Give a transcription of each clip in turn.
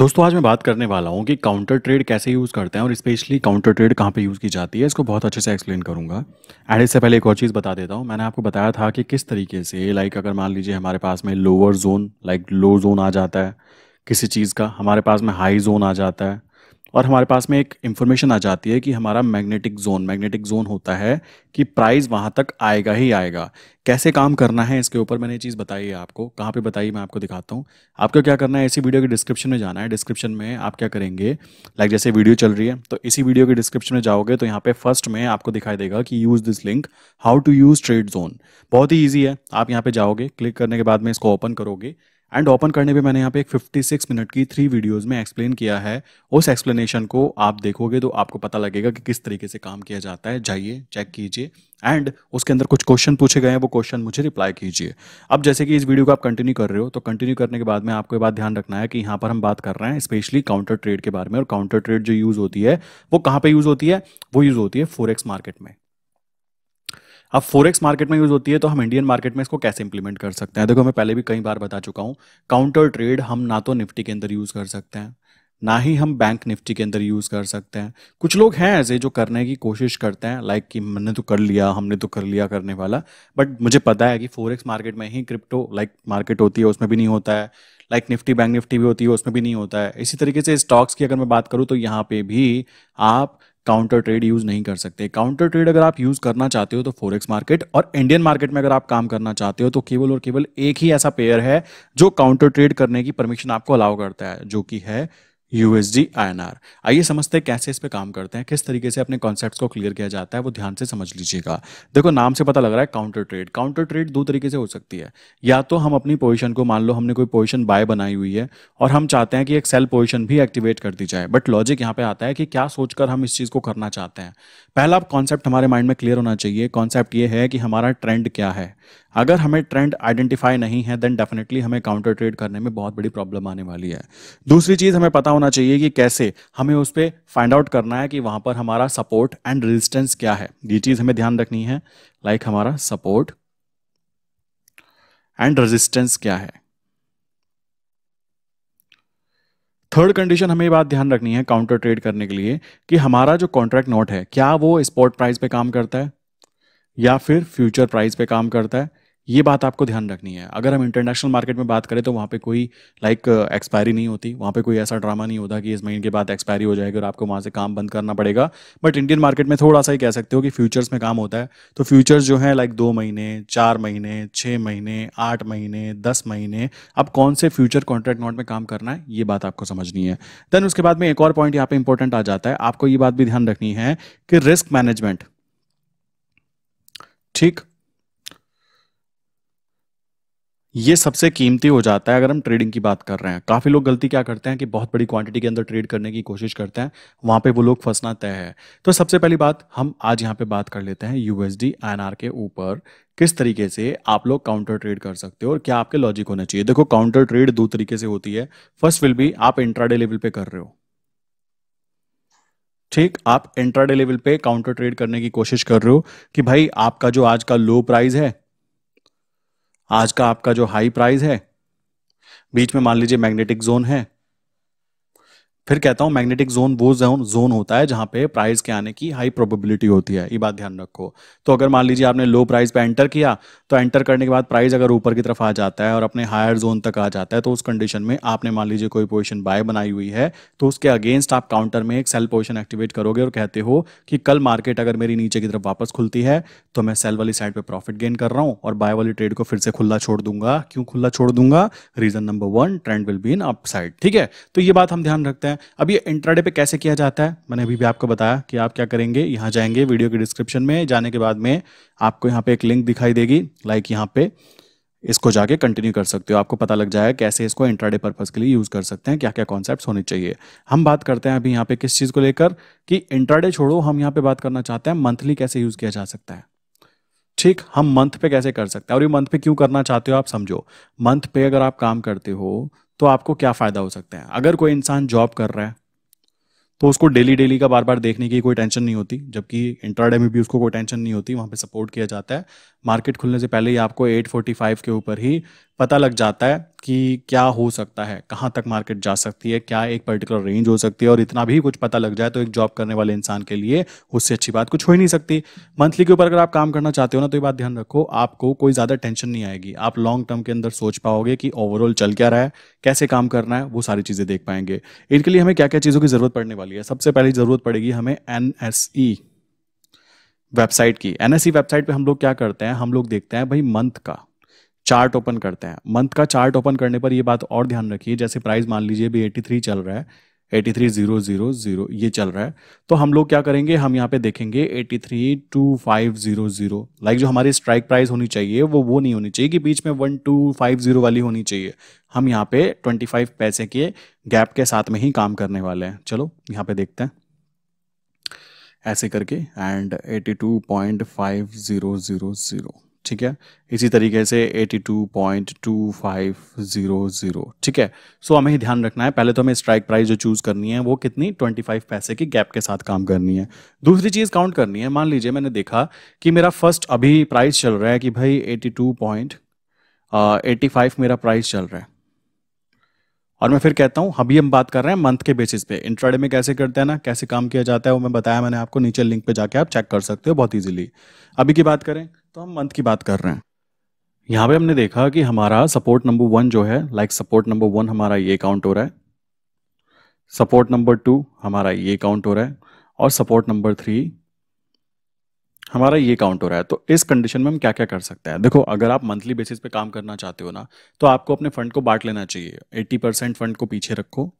दोस्तों आज मैं बात करने वाला हूँ कि काउंटर ट्रेड कैसे यूज़ करते हैं और स्पेशली काउंटर ट्रेड कहाँ पे यूज़ की जाती है इसको बहुत अच्छे से एक्सप्लेन करूँगा एंड इससे पहले एक और चीज़ बता देता हूँ मैंने आपको बताया था कि किस तरीके से लाइक अगर मान लीजिए हमारे पास में lower zone like low zone आ जाता है किसी चीज़ का हमारे पास में हाई जोन आ जाता है और हमारे पास में एक इन्फॉर्मेशन आ जाती है कि हमारा मैग्नेटिक जोन मैग्नेटिक जोन होता है कि प्राइस वहाँ तक आएगा ही आएगा कैसे काम करना है इसके ऊपर मैंने चीज़ बताई है आपको कहाँ पे बताई मैं आपको दिखाता हूँ आपको क्या करना है इसी वीडियो के डिस्क्रिप्शन में जाना है डिस्क्रिप्शन में आप क्या करेंगे लाइक जैसे वीडियो चल रही है तो इसी वीडियो के डिस्क्रिप्शन में जाओगे तो यहाँ पे फर्स्ट में आपको दिखाई देगा कि use this link how to use trade zone बहुत ही ईजी है आप यहाँ पर जाओगे क्लिक करने के बाद में इसको ओपन करोगे एंड ओपन करने पे मैंने यहाँ पे एक 56 मिनट की थ्री वीडियोस में एक्सप्लेन किया है उस एक्सप्लेनेशन को आप देखोगे तो आपको पता लगेगा कि किस तरीके से काम किया जाता है जाइए चेक कीजिए एंड उसके अंदर कुछ क्वेश्चन पूछे गए हैं वो क्वेश्चन मुझे रिप्लाई कीजिए अब जैसे कि इस वीडियो को आप कंटिन्यू कर रहे हो तो कंटिन्यू करने के बाद में आपको ये बात ध्यान रखना है कि यहाँ पर हम बात कर रहे हैं स्पेशली काउंटर ट्रेड के बारे में और काउंटर ट्रेड जो यूज़ होती है वो कहाँ पर यूज़ होती है वो यूज़ होती है फोरेक्स मार्केट में अब फोरेक्स मार्केट में यूज़ होती है तो हम इंडियन मार्केट में इसको कैसे इंप्लीमेंट कर सकते हैं देखो मैं पहले भी कई बार बता चुका हूँ काउंटर ट्रेड हम ना तो निफ्टी के अंदर यूज़ कर सकते हैं ना ही हम बैंक निफ्टी के अंदर यूज़ कर सकते हैं कुछ लोग हैं ऐसे जो करने की कोशिश करते हैं लाइक कि मैंने तो कर लिया हमने तो कर लिया करने वाला बट मुझे पता है कि फोरेक्स मार्केट में ही क्रिप्टो लाइक मार्केट होती है उसमें भी नहीं होता है लाइक निफ्टी बैंक निफ्टी भी होती है उसमें भी नहीं होता है इसी तरीके से स्टॉक्स की अगर मैं बात करूँ तो यहाँ पे भी आप काउंटर ट्रेड यूज नहीं कर सकते काउंटर ट्रेड अगर आप यूज करना चाहते हो तो फोरेक्स मार्केट और इंडियन मार्केट में अगर आप काम करना चाहते हो तो केवल और केवल एक ही ऐसा पेयर है जो काउंटर ट्रेड करने की परमिशन आपको अलाउ करता है जो कि है यूएसडी आईएनआर आइए समझते हैं कैसे इस पे काम करते हैं किस तरीके से अपने कॉन्सेप्ट को क्लियर किया जाता है वो ध्यान से समझ लीजिएगा देखो नाम से पता लग रहा है काउंटर ट्रेड काउंटर ट्रेड दो तरीके से हो सकती है या तो हम अपनी पोजीशन को मान लो हमने कोई पोजीशन बाय बनाई हुई है और हम चाहते हैं कि एक सेल पोजिशन भी एक्टिवेट कर दी जाए बट लॉजिक यहाँ पे आता है कि क्या सोचकर हम इस चीज़ को करना चाहते हैं पहला कॉन्सेप्ट हमारे माइंड में क्लियर होना चाहिए कॉन्सेप्ट ये है कि हमारा ट्रेंड क्या है अगर हमें ट्रेंड आइडेंटिफाई नहीं है देन डेफिनेटली हमें काउंटर ट्रेड करने में बहुत बड़ी प्रॉब्लम आने वाली है दूसरी चीज़ हमें पता होना चाहिए कि कैसे हमें उस पर फाइंड आउट करना है कि वहां पर हमारा सपोर्ट एंड रेजिस्टेंस क्या है ये चीज़ हमें ध्यान रखनी है लाइक like हमारा सपोर्ट एंड रेजिस्टेंस क्या है थर्ड कंडीशन हमें बात ध्यान रखनी है काउंटर ट्रेड करने के लिए कि हमारा जो कॉन्ट्रैक्ट नोट है क्या वो स्पॉट प्राइस पे काम करता है या फिर फ्यूचर प्राइस पे काम करता है ये बात आपको ध्यान रखनी है अगर हम इंटरनेशनल मार्केट में बात करें तो वहाँ पे कोई लाइक एक्सपायरी नहीं होती वहाँ पे कोई ऐसा ड्रामा नहीं होता कि इस महीने के बाद एक्सपायरी हो जाएगी और आपको वहाँ से काम बंद करना पड़ेगा बट इंडियन मार्केट में थोड़ा सा ही कह सकते हो कि फ्यूचर्स में काम होता है तो फ्यूचर्स जो है लाइक दो महीने चार महीने छः महीने आठ महीने दस महीने अब कौन से फ्यूचर कॉन्ट्रैक्ट नोट में काम करना है ये बात आपको समझनी है देन उसके बाद में एक और पॉइंट यहाँ पे इंपॉर्टेंट आ जाता है आपको ये बात भी ध्यान रखनी है कि रिस्क मैनेजमेंट ठीक ये सबसे कीमती हो जाता है अगर हम ट्रेडिंग की बात कर रहे हैं काफ़ी लोग गलती क्या करते हैं कि बहुत बड़ी क्वांटिटी के अंदर ट्रेड करने की कोशिश करते हैं वहां पे वो लोग फंसना तय है तो सबसे पहली बात हम आज यहाँ पे बात कर लेते हैं यूएसडी एनआर के ऊपर किस तरीके से आप लोग काउंटर ट्रेड कर सकते हो और क्या आपके लॉजिक होना चाहिए देखो काउंटर ट्रेड दो तरीके से होती है फर्स्ट विल बी आप इंट्राडे लेवल पे कर रहे हो ठीक आप इंट्राडे लेवल पे काउंटर ट्रेड करने की कोशिश कर रहे हो कि भाई आपका जो आज का लो प्राइस है आज का आपका जो हाई प्राइस है बीच में मान लीजिए मैग्नेटिक जोन है फिर कहता हूँ मैग्नेटिक जोन वो जोन जोन होता है जहाँ पे प्राइस के आने की हाई प्रोबेबिलिटी होती है ये बात ध्यान रखो तो अगर मान लीजिए आपने लो प्राइस पे एंटर किया तो एंटर करने के बाद प्राइस अगर ऊपर की तरफ आ जाता है और अपने हायर जोन तक आ जाता है तो उस कंडीशन में आपने मान लीजिए कोई पोजिशन बाय बनाई हुई है तो उसके अगेंस्ट आप काउंटर में एक सेल पोजिशन एक्टिवेट करोगे और कहते हो कि कल मार्केट अगर मेरी नीचे की तरफ वापस खुलती है तो मैं सेल वाली साइड पर प्रॉफिट गेन कर रहा हूँ और बाय वाली ट्रेड को फिर से खुला छोड़ दूंगा क्यों खुला छोड़ दूंगा reason number one trend will be in up ठीक है तो ये बात हम ध्यान रखते हैं हैं अब ये इंट्राडे पे कैसे किया जाता है मैंने अभी भी आपको बताया कि आप क्या करेंगे यहाँ जाएंगे वीडियो के डिस्क्रिप्शन में जाने के बाद में आपको यहाँ पे एक लिंक दिखाई देगी लाइक यहाँ पे इसको जाके कंटिन्यू कर सकते हो आपको पता लग जाएगा कैसे इसको इंट्राडे पर्पज़ के लिए यूज़ कर सकते हैं क्या क्या कॉन्सेप्ट होने चाहिए हम बात करते हैं अभी यहाँ पे किस चीज़ को लेकर कि इंट्राडे छोड़ो हम यहाँ पे बात करना चाहते हैं मंथली कैसे यूज़ किया जा सकता है ठीक हम मंथ पे कैसे कर सकते हैं और ये मंथ पे क्यों करना चाहते हो आप समझो मंथ पे अगर आप काम करते हो तो आपको क्या फ़ायदा हो सकता है अगर कोई इंसान जॉब कर रहा है तो उसको डेली डेली का बार बार देखने की कोई टेंशन नहीं होती जबकि इंट्राडे में भी उसको कोई टेंशन नहीं होती वहां पे सपोर्ट किया जाता है मार्केट खुलने से पहले ही आपको 845 के ऊपर ही पता लग जाता है कि क्या हो सकता है कहाँ तक मार्केट जा सकती है क्या एक पर्टिकुलर रेंज हो सकती है और इतना भी कुछ पता लग जाए तो एक जॉब करने वाले इंसान के लिए उससे अच्छी बात कुछ हो ही नहीं सकती मंथली के ऊपर अगर आप काम करना चाहते हो ना तो ये बात ध्यान रखो आपको कोई ज़्यादा टेंशन नहीं आएगी आप लॉन्ग टर्म के अंदर सोच पाओगे कि ओवरऑल चल क्या रहा है कैसे काम करना है वो सारी चीज़ें देख पाएंगे इनके लिए हमें क्या क्या चीज़ों की ज़रूरत पड़ने वाली है सबसे पहले ज़रूरत पड़ेगी हमें एन वेबसाइट e की एन वेबसाइट पर हम लोग क्या करते हैं हम लोग देखते हैं भाई मंथ का चार्ट ओपन करते हैं मंथ का चार्ट ओपन करने पर ये बात और ध्यान रखिए जैसे प्राइस मान लीजिए भी थ्री चल रहा है eighty three zero zero zero ये चल रहा है तो हम लोग क्या करेंगे हम यहाँ पे देखेंगे eighty three two five zero zero like जो हमारी स्ट्राइक प्राइस होनी चाहिए वो वो नहीं होनी चाहिए कि बीच में वन टू फाइव ज़ीरो वाली होनी चाहिए हम यहाँ पे ट्वेंटी फाइव पैसे के गैप के साथ में ही काम करने वाले हैं चलो यहाँ पे देखते हैं ऐसे करके and eighty two point five zero zero zero ठीक है इसी तरीके से 82.2500 ठीक है सो हमें ध्यान रखना है पहले तो हमें स्ट्राइक प्राइस जो चूज़ करनी है वो कितनी 25 पैसे की गैप के साथ काम करनी है दूसरी चीज़ काउंट करनी है मान लीजिए मैंने देखा कि मेरा फर्स्ट अभी प्राइस चल रहा है कि भाई 82 पॉइंट एटी फाइव मेरा प्राइस चल रहा है और मैं फिर कहता हूं अभी हम बात कर रहे हैं मंथ के बेसिस पे इंट्राडे में कैसे करते हैं ना कैसे काम किया जाता है वो मैं बताया मैंने आपको नीचे लिंक पे जाके आप चेक कर सकते हो बहुत इजीली अभी की बात करें तो हम मंथ की बात कर रहे हैं यहाँ पे हमने देखा कि हमारा सपोर्ट नंबर वन जो है लाइक सपोर्ट नंबर वन हमारा ये काउंट हो रहा है सपोर्ट नंबर टू हमारा ये काउंट हो रहा है और सपोर्ट नंबर थ्री हमारा ये काउंट हो रहा है तो इस कंडीशन में हम क्या क्या कर सकते हैं देखो अगर आप मंथली बेसिस पे काम करना चाहते हो ना तो आपको अपने फंड को बांट लेना चाहिए 80 परसेंट फंड को पीछे रखो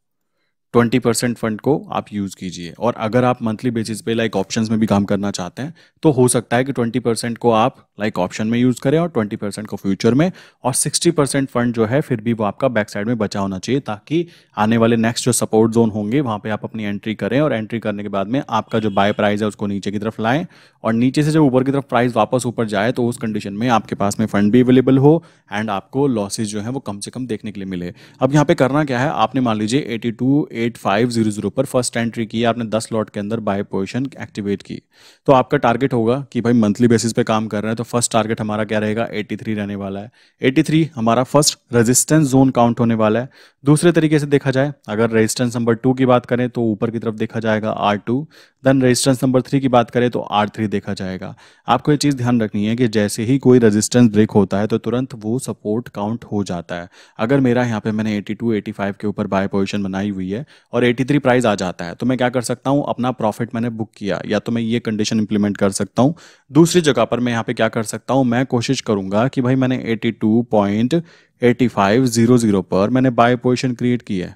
ट्वेंटी परसेंट फंड को आप यूज़ कीजिए और अगर आप मंथली बेसिस पे लाइक ऑप्शंस में भी काम करना चाहते हैं तो हो सकता है कि ट्वेंटी परसेंट को आप लाइक ऑप्शन में यूज करें और 20 परसेंट को फ्यूचर में और 60 परसेंट फंड जो है फिर भी वो आपका बैक साइड में बचा होना चाहिए ताकि आने वाले नेक्स्ट जो सपोर्ट जोन होंगे वहां पे आप अपनी एंट्री करें और एंट्री करने के बाद में आपका जो बाय प्राइस है उसको नीचे की तरफ लाएं और नीचे से जब ऊपर की तरफ प्राइस वापस ऊपर जाए तो उस कंडीशन में आपके पास में फंड भी अवेलेबल हो एंड आपको लॉसेज जो है वो कम से कम देखने के लिए मिले अब यहाँ पे करना क्या है आपने मान लीजिए eighty two eight five zero zero पर फर्स्ट एंट्री की आपने दस लॉट के अंदर बाय पोजिशन एक्टिवेट की तो आपका टारगेट होगा कि भाई मंथली बेसिस पे काम कर रहे हैं तो फर्स्ट टारगेट हमारा क्या रहेगा 83 रहने वाला है 83 हमारा फर्स्ट रेजिस्टेंस जोन काउंट होने वाला है दूसरे तरीके से देखा जाए अगर रेजिस्टेंस नंबर टू की बात करें तो ऊपर की तरफ देखा जाएगा R two then resistance number three की बात करें तो आर थ्री देखा जाएगा आपको ये चीज़ ध्यान रखनी है कि जैसे ही कोई रेजिस्टेंस ब्रेक होता है तो तुरंत वो सपोर्ट काउंट हो जाता है अगर मेरा यहाँ पे मैंने 82, 85 के ऊपर बाय पोजीशन बनाई हुई है और 83 प्राइज़ आ जाता है तो मैं क्या कर सकता हूँ अपना प्रॉफिट मैंने बुक किया या तो मैं ये कंडीशन इंप्लीमेंट कर सकता हूँ दूसरी जगह पर मैं यहाँ पर क्या कर सकता हूँ मैं कोशिश करूँगा कि भाई मैंने eighty two point eighty five zero zero पर मैंने बाय पोजिशन क्रिएट की है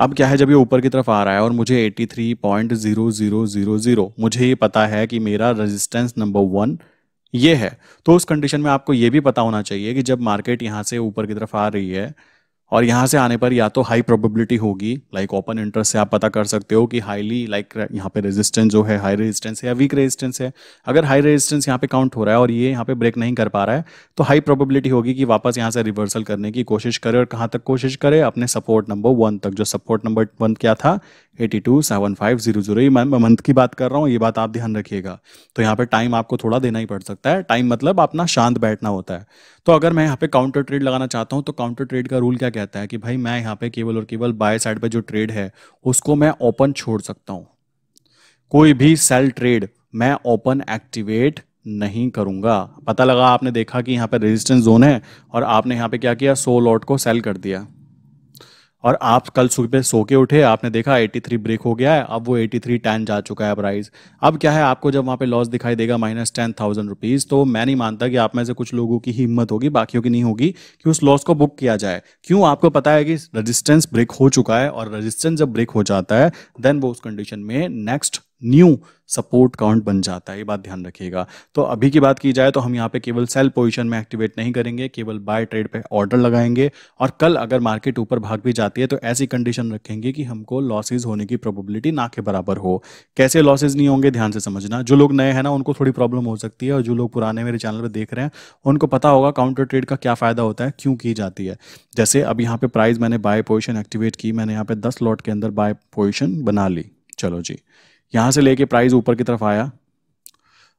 अब क्या है जब ये ऊपर की तरफ आ रहा है और मुझे 83.0000 मुझे ये पता है कि मेरा रेजिस्टेंस नंबर वन ये है तो उस कंडीशन में आपको ये भी पता होना चाहिए कि जब मार्केट यहाँ से ऊपर की तरफ आ रही है और यहाँ से आने पर या तो हाई प्रोबेबिलिटी होगी लाइक ओपन इंटरेस्ट से आप पता कर सकते हो कि हाईली लाइक यहाँ पे रेजिस्टेंस जो है हाई रेजिस्टेंस है या वीक रेजिस्टेंस है अगर हाई रेजिस्टेंस यहाँ पे काउंट हो रहा है और ये यहाँ पे ब्रेक नहीं कर पा रहा है तो हाई प्रोबेबिलिटी होगी कि वापस यहाँ से रिवर्सल करने की कोशिश करे और कहाँ तक कोशिश करे अपने सपोर्ट नंबर वन तक जो सपोर्ट नंबर वन क्या था eighty two seven five zero zero मैं मंथ की बात कर रहा हूँ ये बात आप ध्यान रखिएगा तो यहाँ पे टाइम आपको थोड़ा देना ही पड़ सकता है टाइम मतलब अपना शांत बैठना होता है तो अगर मैं यहाँ पे काउंटर ट्रेड लगाना चाहता हूँ तो काउंटर ट्रेड का रूल क्या क्या कहता है कि भाई मैं यहाँ पे केवल और केवल बाय साइड पे जो ट्रेड है उसको मैं ओपन छोड़ सकता हूं कोई भी सेल ट्रेड मैं ओपन एक्टिवेट नहीं करूंगा पता लगा आपने देखा कि यहाँ पे रेजिस्टेंस जोन है और आपने यहाँ पे क्या किया सो लॉट को सेल कर दिया और आप कल सुबह सो के उठे आपने देखा 83 ब्रेक हो गया है अब वो 83 टेन जा चुका है प्राइस अब क्या है आपको जब वहाँ पे लॉस दिखाई देगा माइनस टेन थाउजेंड रुपीज़ तो मैं नहीं मानता कि आप में से कुछ लोगों की हिम्मत होगी बाकियों की नहीं होगी कि उस लॉस को बुक किया जाए क्यों आपको पता है कि रजिस्टेंस ब्रेक हो चुका है और रजिस्टेंस जब ब्रेक हो जाता है देन वो उस कंडीशन में नेक्स्ट न्यू सपोर्ट काउंट बन जाता है ये बात ध्यान रखिएगा तो अभी की बात की जाए तो हम यहाँ पे केवल सेल पोजीशन में एक्टिवेट नहीं करेंगे केवल बाय ट्रेड पे ऑर्डर लगाएंगे और कल अगर मार्केट ऊपर भाग भी जाती है तो ऐसी कंडीशन रखेंगे कि हमको लॉसेज होने की प्रोबेबिलिटी ना के बराबर हो कैसे लॉसेज नहीं होंगे ध्यान से समझना जो लोग नए हैं ना उनको थोड़ी प्रॉब्लम हो सकती है और जो लोग पुराने मेरे चैनल पर देख रहे हैं उनको पता होगा काउंटर ट्रेड का क्या फ़ायदा होता है क्यों की जाती है जैसे अब यहाँ पर प्राइस मैंने बाय पोजिशन एक्टिवेट की मैंने यहाँ पर दस लॉट के अंदर बाय पोजिशन बना ली चलो जी यहाँ से लेके प्राइस ऊपर की तरफ आया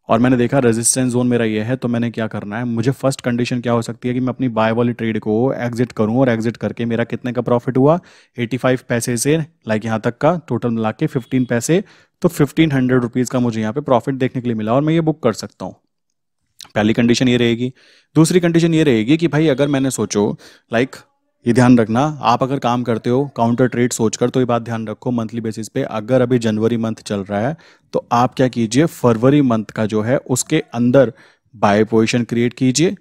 और मैंने देखा रेजिस्टेंस जोन मेरा ये है तो मैंने क्या करना है मुझे फर्स्ट कंडीशन क्या हो सकती है कि मैं अपनी बाय वाली ट्रेड को एग्जिट करूं और एग्जिट करके मेरा कितने का प्रॉफिट हुआ 85 पैसे से लाइक यहाँ तक का टोटल मिला के फिफ्टीन पैसे तो फिफ्टीन हंड्रेड रुपीज़ का मुझे यहाँ पे प्रॉफिट देखने के लिए मिला और मैं ये बुक कर सकता हूँ पहली कंडीशन ये रहेगी दूसरी कंडीशन ये रहेगी कि भाई अगर मैंने सोचो लाइक like, ये ध्यान रखना आप अगर काम करते हो काउंटर ट्रेड सोचकर तो ये बात ध्यान रखो मंथली बेसिस पे अगर अभी जनवरी मंथ चल रहा है तो आप क्या कीजिए फरवरी मंथ का जो है उसके अंदर बाय पोजिशन क्रिएट कीजिए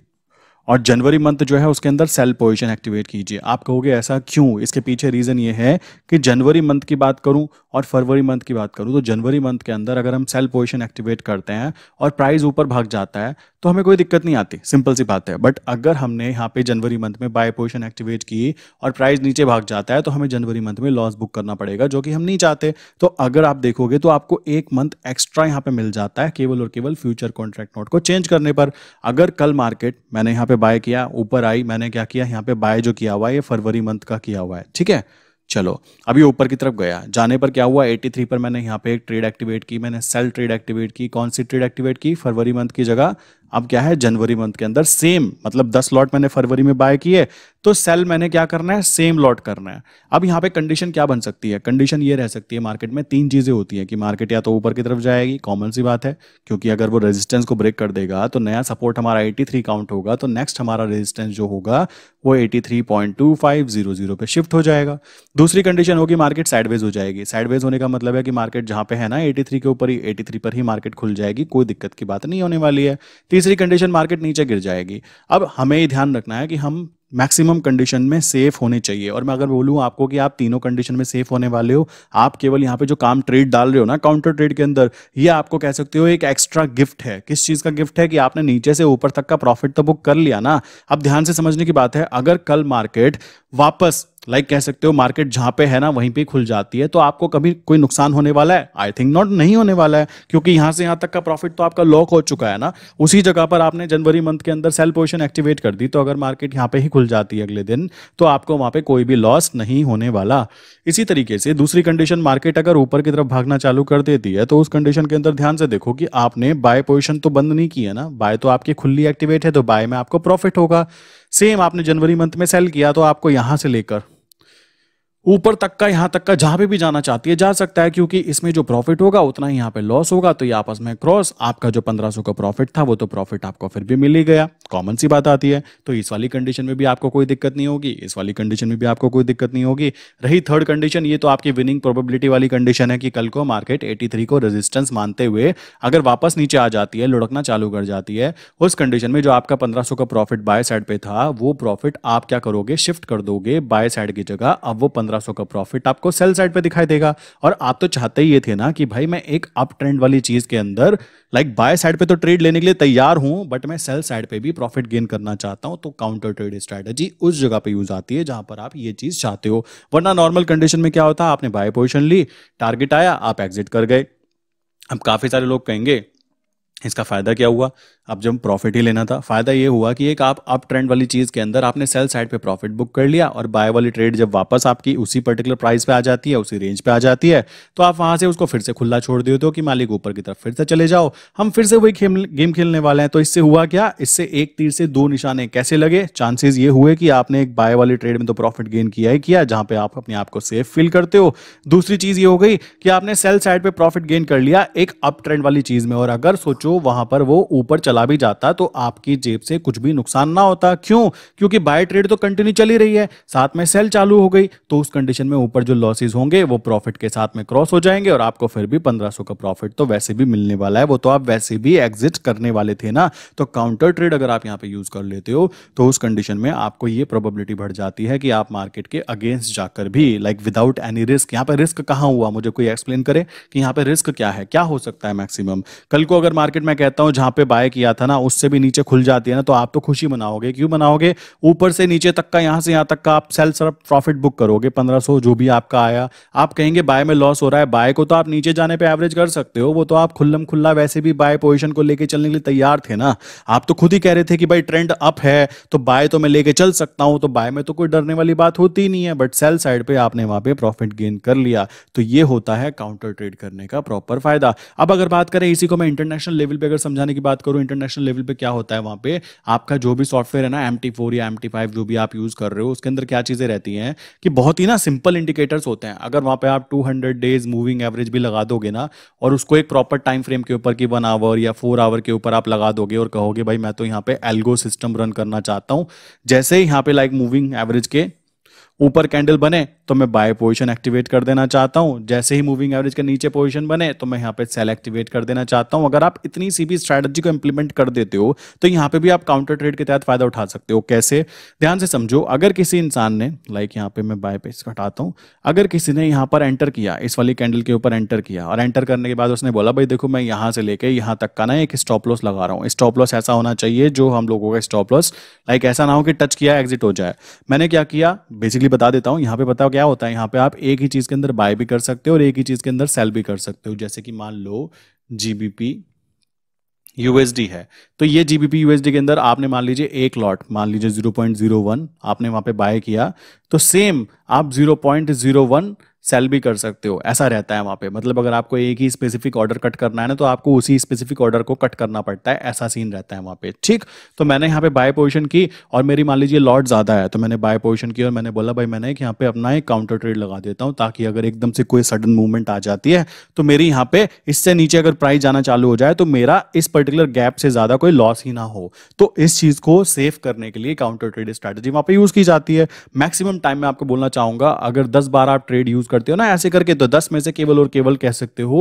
और जनवरी मंथ जो है उसके अंदर सेल पोजीशन एक्टिवेट कीजिए आप कहोगे ऐसा क्यों इसके पीछे रीज़न ये है कि जनवरी मंथ की बात करूं और फरवरी मंथ की बात करूं तो जनवरी मंथ के अंदर अगर हम सेल पोजीशन एक्टिवेट करते हैं और प्राइस ऊपर भाग जाता है तो हमें कोई दिक्कत नहीं आती सिंपल सी बात है बट अगर हमने यहाँ पे जनवरी मंथ में बाय पोजिशन एक्टिवेट की और प्राइस नीचे भाग जाता है तो हमें जनवरी मंथ में लॉस बुक करना पड़ेगा जो कि हम नहीं चाहते तो अगर आप देखोगे तो आपको एक मंथ एक्स्ट्रा यहाँ पे मिल जाता है केवल और केवल फ्यूचर कॉन्ट्रैक्ट नोट को चेंज करने पर अगर कल मार्केट मैंने यहाँ पे बाय किया ऊपर आई मैंने क्या किया यहाँ पे बाय जो किया हुआ है ये फरवरी मंथ का किया हुआ है ठीक है चलो अभी ऊपर की तरफ गया जाने पर क्या हुआ 83 पर मैंने यहाँ पे एक ट्रेड एक्टिवेट की मैंने सेल ट्रेड एक्टिवेट की कौन सी ट्रेड एक्टिवेट की फरवरी मंथ की जगह अब क्या है जनवरी मंथ के अंदर सेम मतलब दस लॉट मैंने फरवरी में बाय किए तो सेल मैंने क्या करना है सेम लॉट करना है अब यहाँ पे कंडीशन क्या बन सकती है कंडीशन ये रह सकती है मार्केट में तीन चीज़ें होती है कि मार्केट या तो ऊपर की तरफ जाएगी कॉमन सी बात है क्योंकि अगर वो रेजिस्टेंस को ब्रेक कर देगा तो नया सपोर्ट हमारा 83 काउंट होगा तो नेक्स्ट हमारा रेजिस्टेंस जो होगा वो 83.2500 पे शिफ्ट हो जाएगा दूसरी कंडीशन होगी मार्केट साइडवेज हो जाएगी साइडवेज होने का मतलब है कि मार्केट जहाँ पे है ना 83 के ऊपर ही 83 पर ही मार्केट खुल जाएगी कोई दिक्कत की बात नहीं होने वाली है तीसरी कंडीशन मार्केट नीचे गिर जाएगी अब हमें ध्यान रखना है कि हम मैक्सिमम कंडीशन में सेफ होने चाहिए और मैं अगर बोलूँ आपको कि आप तीनों कंडीशन में सेफ होने वाले हो आप केवल यहाँ पे जो काम ट्रेड डाल रहे हो ना काउंटर ट्रेड के अंदर ये आपको कह सकते हो एक एक्स्ट्रा गिफ्ट है किस चीज़ का गिफ्ट है कि आपने नीचे से ऊपर तक का प्रॉफिट तो बुक कर लिया ना अब ध्यान से समझने की बात है अगर कल मार्केट वापस लाइक like कह सकते हो मार्केट जहाँ पे है ना वहीं पे खुल जाती है तो आपको कभी कोई नुकसान होने वाला है आई थिंक नॉट नहीं होने वाला है क्योंकि यहाँ से यहाँ तक का प्रॉफिट तो आपका लॉक हो चुका है ना उसी जगह पर आपने जनवरी मंथ के अंदर सेल पोजिशन एक्टिवेट कर दी तो अगर मार्केट यहाँ पे ही खुल खुल जाती है अगले दिन तो आपको वहां पे कोई भी लॉस नहीं होने वाला इसी तरीके से दूसरी कंडीशन मार्केट अगर ऊपर की तरफ भागना चालू कर देती है तो उस कंडीशन के अंदर ध्यान से देखो कि आपने बाय पोजिशन तो बंद नहीं किया है ना बाय तो आपकी खुली एक्टिवेट है तो बाय में आपको प्रॉफिट होगा सेम आपने जनवरी मंथ में सेल किया तो आपको यहां से लेकर ऊपर तक का यहां तक का जहां पे भी जाना चाहती है जा सकता है क्योंकि इसमें जो प्रॉफिट होगा उतना ही यहां पे लॉस होगा तो ये आपस में क्रॉस आपका जो 1500 का प्रॉफिट था वो तो प्रॉफिट आपको फिर भी मिल ही गया कॉमन सी बात आती है तो इस वाली कंडीशन में भी आपको कोई दिक्कत नहीं होगी इस वाली कंडीशन में भी आपको कोई दिक्कत नहीं होगी रही थर्ड कंडीशन ये तो आपकी विनिंग प्रोबेबिलिटी वाली कंडीशन है कि कल को मार्केट एटी को रेजिस्टेंस मानते हुए अगर वापस नीचे आ जाती है लुढ़कना चालू कर जाती है उस कंडीशन में जो आपका पंद्रह का प्रॉफिट बाय साइड पे था वो प्रॉफिट आप क्या करोगे शिफ्ट कर दोगे बाय साइड की जगह अब वो 1500 का प्रॉफिट आपको सेल साइड पे दिखाई देगा और आप तो चाहते ही ये थे ना कि भाई मैं एक अप ट्रेंड वाली चीज के अंदर लाइक बाय साइड पे तो ट्रेड लेने के लिए तैयार हूं बट मैं सेल साइड पे भी प्रॉफिट गेन करना चाहता हूं तो काउंटर ट्रेड स्ट्रैटेजी उस जगह पे यूज आती है जहां पर आप ये चीज चाहते हो वरना नॉर्मल कंडीशन में क्या होता आपने बाय पोजिशन ली टारगेट आया आप एग्जिट कर गए अब काफी सारे लोग कहेंगे इसका फायदा क्या हुआ अब जब प्रॉफिट ही लेना था फायदा ये हुआ कि एक आप अप ट्रेंड वाली चीज़ के अंदर आपने सेल साइड पे प्रॉफिट बुक कर लिया और बाय वाली ट्रेड जब वापस आपकी उसी पर्टिकुलर प्राइस पे आ जाती है उसी रेंज पे आ जाती है तो आप वहां से उसको फिर से खुला छोड़ देते हो कि मालिक ऊपर की तरफ फिर से चले जाओ हम फिर से वही गेम खेलने वाले हैं तो इससे हुआ क्या इससे एक तीर से दो निशाने कैसे लगे चांसेस ये हुए कि आपने एक बाय वाली ट्रेड में तो प्रॉफिट गेन किया ही किया जहां पे आप अपने आप को सेफ फील करते हो दूसरी चीज ये हो गई कि आपने सेल साइड पे प्रॉफिट गेन कर लिया एक अप ट्रेंड वाली चीज में और अगर सोचो वहां पर वो ऊपर चला भी जाता तो आपकी जेब से कुछ भी नुकसान ना होता क्यों क्योंकि बाय ट्रेड तो कंटिन्यू चली रही है साथ में सेल चालू हो गई तो उस कंडीशन में ऊपर जो लॉसेज होंगे वो प्रॉफिट के साथ में क्रॉस हो जाएंगे और आपको फिर भी पंद्रह का प्रॉफिट तो वैसे भी मिलने वाला है वो तो आप वैसे भी एग्जिट करने वाले थे ना तो काउंटर ट्रेड अगर आप यहाँ पे यूज कर लेते हो तो उस कंडीशन में आपको ये प्रोबेबिलिटी बढ़ जाती है कि आप मार्केट के अगेंस्ट जाकर भी लाइक विदाउट एनी रिस्क यहाँ पर रिस्क कहाँ हुआ मुझे कोई एक्सप्लेन करे कि यहाँ पे रिस्क क्या है क्या हो सकता है मैक्सिमम कल को अगर मार्केट में कहता हूँ जहां पे बाय किया किया था ना उससे भी नीचे खुल जाती है ना तो आप तो खुशी मनाओगे क्यों मनाओगे ऊपर से नीचे तक का यहाँ से यहाँ तक का आप सेल सर्फ प्रॉफिट बुक करोगे पंद्रह सौ जो भी आपका आया आप कहेंगे बाय में लॉस हो रहा है बाय को तो आप नीचे जाने पर एवरेज कर सकते हो वो तो आप खुल्लम खुल्ला वैसे भी बाय पोजिशन को लेकर चलने के लिए तैयार थे ना आप तो खुद ही कह रहे थे कि भाई ट्रेंड अप है तो बाय तो मैं लेके चल सकता हूं तो बाय में तो कोई डरने वाली बात होती नहीं है बट सेल साइड पर आपने वहां पर प्रॉफिट गेन कर लिया तो ये होता है काउंटर ट्रेड करने का प्रॉपर फायदा अब अगर बात करें इसी को मैं इंटरनेशनल लेवल पे अगर समझाने की बात करूं इंटरनेशनल लेवल पे क्या होता है वहाँ पे आपका जो भी सॉफ्टवेयर है ना एम टी फोर या एम टी फाइव जो भी आप यूज कर रहे हो उसके अंदर क्या चीजें रहती हैं कि बहुत ही ना सिंपल इंडिकेटर्स होते हैं अगर वहाँ पे आप two hundred days moving average भी लगा दोगे ना और उसको एक प्रॉपर टाइम फ्रेम के ऊपर की वन आवर या फोर आवर के ऊपर आप लगा दोगे और कहोगे भाई मैं तो यहाँ पे एल्गो सिस्टम रन करना चाहता हूँ जैसे ही यहाँ पे लाइक मूविंग एवरेज के ऊपर कैंडल बने तो मैं बाय पोजिशन एक्टिवेट कर देना चाहता हूँ जैसे ही मूविंग एवरेज के नीचे पोजिशन बने तो मैं यहाँ पे सेल एक्टिवेट कर देना चाहता हूँ अगर आप इतनी सी भी स्ट्रैटेजी को इंप्लीमेंट कर देते हो तो यहाँ पे भी आप काउंटर ट्रेड के तहत फायदा उठा सकते हो कैसे ध्यान से समझो अगर किसी इंसान ने लाइक यहाँ पे मैं बाय पे हटाता हूँ अगर किसी ने यहाँ पर एंटर किया इस वाली कैंडल के ऊपर एंटर किया और एंटर करने के बाद उसने बोला भाई देखो मैं यहाँ से लेके यहाँ तक का ना एक स्टॉप लॉस लगा रहा हूँ स्टॉप लॉस ऐसा होना चाहिए जो हम लोगों का स्टॉप लॉस लाइक ऐसा ना हो कि टच किया एग्जिट हो जाए मैंने क्या किया बेसिकली बता देता हूँ यहाँ पे बताओ क्या क्या होता है यहाँ पे आप एक ही चीज़ के अंदर बाय भी कर सकते हो और एक ही चीज़ के अंदर सेल भी कर सकते हो जैसे कि मान लो जीबीपी यूएसडी है तो ये जीबीपी यूएसडी के अंदर आपने मान लीजिए एक लॉट मान लीजिए 0.01 आपने वहां पे बाय किया तो सेम आप 0.01 सेल भी कर सकते हो ऐसा रहता है वहाँ पे मतलब अगर आपको एक ही स्पेसिफिक ऑर्डर कट करना है ना तो आपको उसी स्पेसिफिक ऑर्डर को कट करना पड़ता है ऐसा सीन रहता है वहाँ पे ठीक तो मैंने यहाँ पे बाय पोजिशन की और मेरी मान लीजिए लॉट ज़्यादा है तो मैंने बाय पोजिशन की और मैंने बोला भाई मैंने यहाँ पे अपना एक काउंटर ट्रेड लगा देता हूँ ताकि अगर एकदम से कोई सडन मूवमेंट आ जाती है तो मेरी यहाँ पे इससे नीचे अगर प्राइस जाना चालू हो जाए तो मेरा इस पर्टिकुलर गैप से ज़्यादा कोई लॉस ही ना हो तो इस चीज़ को सेफ करने के लिए काउंटर ट्रेड स्ट्रैटेजी वहाँ पर यूज़ की जाती है मैक्सिमम टाइम में आपको बोलना चाहूँगा अगर दस बार आप ट्रेड यूज़ करते हो ना ऐसे करके तो दस में से केवल और केवल कह सकते हो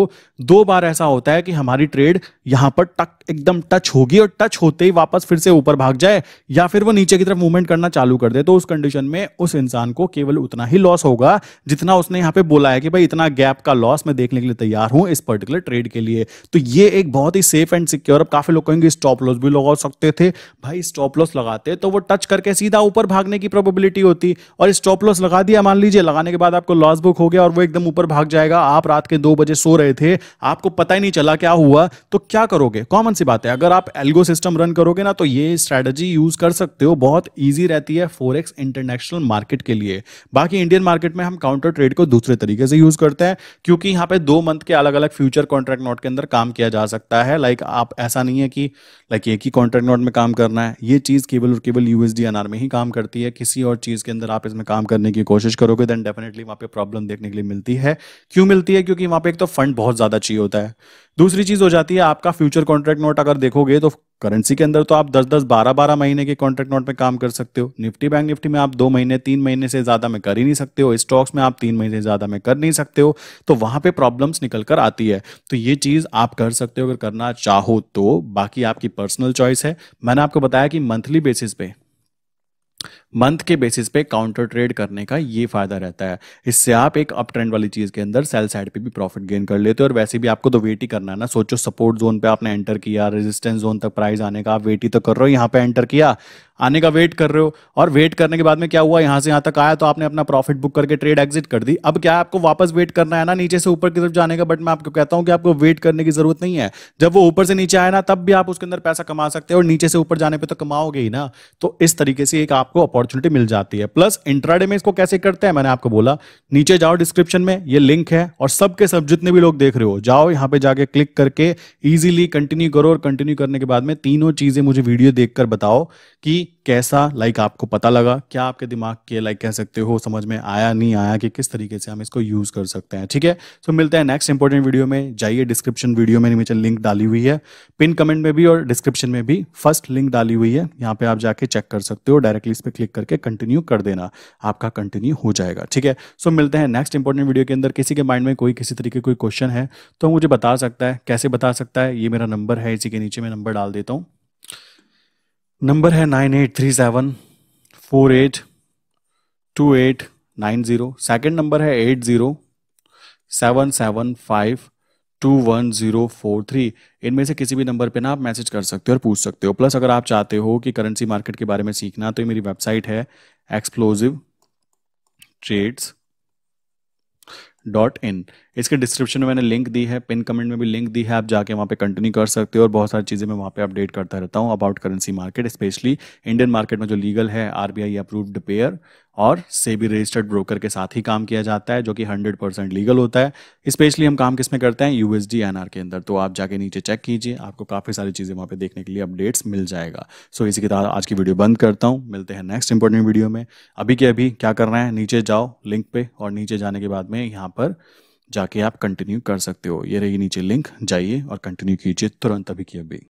दो बार ऐसा होता है कि हमारी ट्रेड यहां पर टक एकदम टच होगी और टच होते ही वापस फिर से ऊपर भाग जाए या फिर वो नीचे की तरफ मूवमेंट करना चालू कर दे तो उस कंडीशन में उस इंसान को केवल उतना ही लॉस होगा जितना उसने यहां पर बोला है कि भाई इतना गैप का लॉस मैं देखने के लिए तैयार हूं इस पर्टिकुलर ट्रेड के लिए तो ये एक बहुत ही सेफ एंड सिक्योर अब काफी लोग कहेंगे स्टॉप लॉस भी लगा सकते थे भाई स्टॉप लॉस लगाते तो वो टच करके सीधा ऊपर भागने की प्रोबेबिलिटी होती और स्टॉप लॉस लगा दिया मान लीजिए लगाने के बाद आपको लॉस बुक हो गया और वो एकदम ऊपर भाग जाएगा आप रात के दो बजे सो रहे थे आपको पता ही नहीं चला क्या हुआ तो क्या करोगे कॉमन सी बात है अगर आप एल्गो सिस्टम रन करोगे ना तो ये स्ट्रेटजी यूज कर सकते हो बहुत ईजी रहती है फोरेक्स इंटरनेशनल मार्केट के लिए बाकी इंडियन मार्केट में हम काउंटर ट्रेड को दूसरे तरीके से यूज करते हैं क्योंकि यहाँ पे दो मंथ के अलग अलग फ्यूचर कॉन्ट्रैक्ट नोट के अंदर काम किया जा सकता है लाइक आप ऐसा नहीं है कि लाइक एक ही कॉन्ट्रैक्ट नोट में काम करना है ये चीज केवल और केवल यूएसडी एनआर में ही काम करती है किसी और चीज के अंदर आप इसमें काम करने की कोशिश करोगे देन डेफिनेटली वहां पे प्रॉब्लम देखने के लिए मिलती है क्यों मिलती है क्योंकि वहां पे एक तो फंड बहुत ज्यादा चाहिए होता है दूसरी चीज हो जाती है आपका फ्यूचर कॉन्ट्रैक्ट नोट अगर देखोगे तो करेंसी के अंदर तो आप दस दस बारह बारह महीने के कॉन्ट्रैक्ट नोट में काम कर सकते हो निफ्टी बैंक निफ्टी में आप दो महीने तीन महीने से ज्यादा में कर ही नहीं सकते हो स्टॉक्स में आप तीन महीने से ज्यादा में कर नहीं सकते हो तो वहां पे प्रॉब्लम्स निकल कर आती है तो ये चीज आप कर सकते हो अगर करना चाहो तो बाकी आपकी पर्सनल चॉइस है मैंने आपको बताया कि मंथली बेसिस पे मंथ के बेसिस पे काउंटर ट्रेड करने का ये फायदा रहता है इससे आप एक अप ट्रेंड वाली चीज के अंदर सेल साइड पे भी प्रॉफिट गेन कर लेते हो और वैसे भी आपको तो वेट ही करना है ना सोचो सपोर्ट जोन पे आपने एंटर किया रेजिस्टेंस जोन तक प्राइस आने का आप वेट ही तो कर रहे हो यहाँ पे एंटर किया आने का वेट कर रहे हो और वेट करने के बाद में क्या हुआ यहाँ से यहाँ तक आया तो आपने अपना प्रॉफिट बुक करके ट्रेड एग्जिट कर दी अब क्या आपको वापस वेट करना है ना नीचे से ऊपर की तरफ जाने का बट मैं आपको कहता हूँ कि आपको वेट करने की जरूरत नहीं है जब वो ऊपर से नीचे आए ना तब भी आप उसके अंदर पैसा कमा सकते हो और नीचे से ऊपर जाने पर तो कमाओगे ही ना तो इस तरीके से एक आपको अपॉर्चुनिटी अपॉर्चुनिटी मिल जाती है प्लस इंट्राडे में इसको कैसे करते हैं मैंने आपको बोला नीचे जाओ डिस्क्रिप्शन में ये लिंक है और सबके सब जितने भी लोग देख रहे हो जाओ यहाँ पे जाके क्लिक करके इजिली कंटिन्यू करो और कंटिन्यू करने के बाद में तीनों चीजें मुझे वीडियो देखकर बताओ कि कैसा लाइक आपको पता लगा क्या आपके दिमाग के लाइक कह सकते हो समझ में आया नहीं आया कि किस तरीके से हम इसको यूज कर सकते हैं ठीक है सो मिलते हैं नेक्स्ट इंपॉर्टेंट वीडियो में जाइए डिस्क्रिप्शन वीडियो में नीचे लिंक डाली हुई है पिन कमेंट में भी और डिस्क्रिप्शन में भी फर्स्ट लिंक डाली हुई है यहाँ पे आप जाके चेक कर सकते हो डायरेक्टली इस पर क्लिक क्लिक करके कंटिन्यू कर देना आपका कंटिन्यू हो जाएगा ठीक है सो मिलते हैं नेक्स्ट इंपॉर्टेंट वीडियो के अंदर किसी के माइंड में कोई किसी तरीके कोई क्वेश्चन है तो मुझे बता सकता है कैसे बता सकता है ये मेरा नंबर है इसी के नीचे मैं नंबर डाल देता हूँ नंबर है nine eight three seven four eight two eight nine zero second number है eight zero seven seven five two one zero four three इनमें से किसी भी नंबर पे ना आप मैसेज कर सकते हो और पूछ सकते हो प्लस अगर आप चाहते हो कि करेंसी मार्केट के बारे में सीखना तो ये मेरी वेबसाइट है एक्सप्लोजिव ट्रेड्स डॉट इन इसके डिस्क्रिप्शन में मैंने लिंक दी है पिन कमेंट में भी लिंक दी है आप जाके वहाँ पे कंटिन्यू कर सकते हो और बहुत सारी चीज़ें मैं वहाँ पे अपडेट करता रहता हूँ about currency market specially Indian market में जो लीगल है आरबीआई अप्रूव्ड पेयर और सेबी रजिस्टर्ड ब्रोकर के साथ ही काम किया जाता है जो कि 100 परसेंट लीगल होता है स्पेशली हम काम किस में करते हैं यूएसडी एनआर के अंदर तो आप जाके नीचे चेक कीजिए आपको काफ़ी सारी चीज़ें वहाँ पे देखने के लिए अपडेट्स मिल जाएगा सो so, इसी के साथ आज की वीडियो बंद करता हूँ मिलते हैं नेक्स्ट इंपॉर्टेंट वीडियो में अभी के अभी क्या करना है नीचे जाओ लिंक पर और नीचे जाने के बाद में यहाँ पर जाके आप कंटिन्यू कर सकते हो ये रही नीचे लिंक जाइए और कंटिन्यू कीजिए तुरंत अभी की अभी